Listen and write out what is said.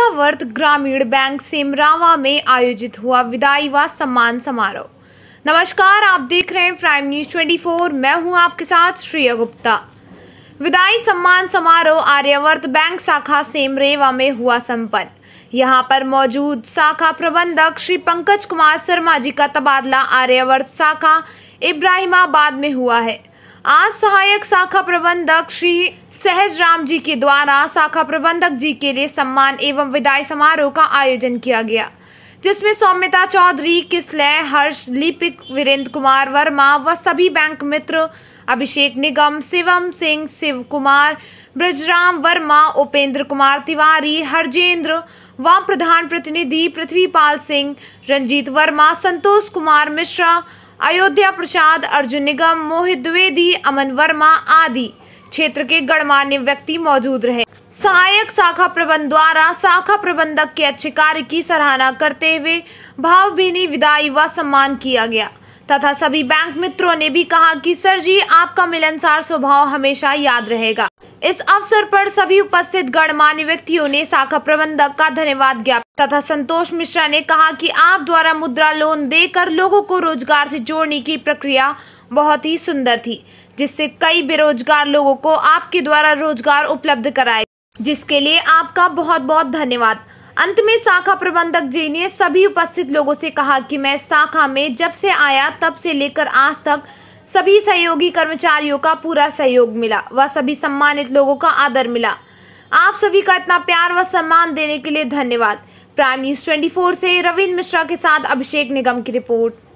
आर्यावर्त ग्रामीण बैंक सेमरावा में आयोजित हुआ विदाई व सम्मान समारोह नमस्कार आप देख रहे हैं प्राइम न्यूज 24 मैं हूं आपके साथ श्रेया गुप्ता विदाई सम्मान समारोह आर्यावर्त बैंक शाखा सेमरेवा में हुआ संपन्न यहां पर मौजूद शाखा प्रबंधक श्री पंकज कुमार शर्मा जी का तबादला आर्यावर्त शाखा इब्राहिमाबाद में हुआ है आज सहायक शाखा प्रबंधक श्री सहज राम जी के द्वारा शाखा प्रबंधक जी के लिए सम्मान एवं विदाई समारोह का आयोजन किया गया जिसमें सौम्यता चौधरी किसलय हर्ष लिपिक वीरेंद्र कुमार वर्मा व सभी बैंक मित्र अभिषेक निगम शिवम सिंह शिव कुमार ब्रजराम वर्मा उपेंद्र कुमार तिवारी हरजेंद्र व प्रधान प्रतिनिधि पृथ्वीपाल सिंह रंजीत वर्मा संतोष कुमार मिश्रा अयोध्या प्रसाद अर्जुन निगम मोहित द्विवेदी अमन वर्मा आदि क्षेत्र के गणमान्य व्यक्ति मौजूद रहे सहायक शाखा प्रबंध द्वारा शाखा प्रबंधक के अच्छे कार्य की सराहना करते हुए भावभीनी विदाई व सम्मान किया गया तथा सभी बैंक मित्रों ने भी कहा कि सर जी आपका मिलनसार स्वभाव हमेशा याद रहेगा इस अवसर पर सभी उपस्थित गणमान्य व्यक्तियों ने शाखा प्रबंधक का धन्यवाद ज्ञापन तथा संतोष मिश्रा ने कहा कि आप द्वारा मुद्रा लोन देकर लोगों को रोजगार से जोड़ने की प्रक्रिया बहुत ही सुंदर थी जिससे कई बेरोजगार लोगों को आपके द्वारा रोजगार उपलब्ध कराए जिसके लिए आपका बहुत बहुत धन्यवाद अंत में शाखा प्रबंधक जी ने सभी उपस्थित लोगों से कहा कि मैं शाखा में जब से आया तब से लेकर आज तक सभी सहयोगी कर्मचारियों का पूरा सहयोग मिला व सभी सम्मानित लोगों का आदर मिला आप सभी का इतना प्यार व सम्मान देने के लिए धन्यवाद प्राइम न्यूज ट्वेंटी से रविंद्र मिश्रा के साथ अभिषेक निगम की रिपोर्ट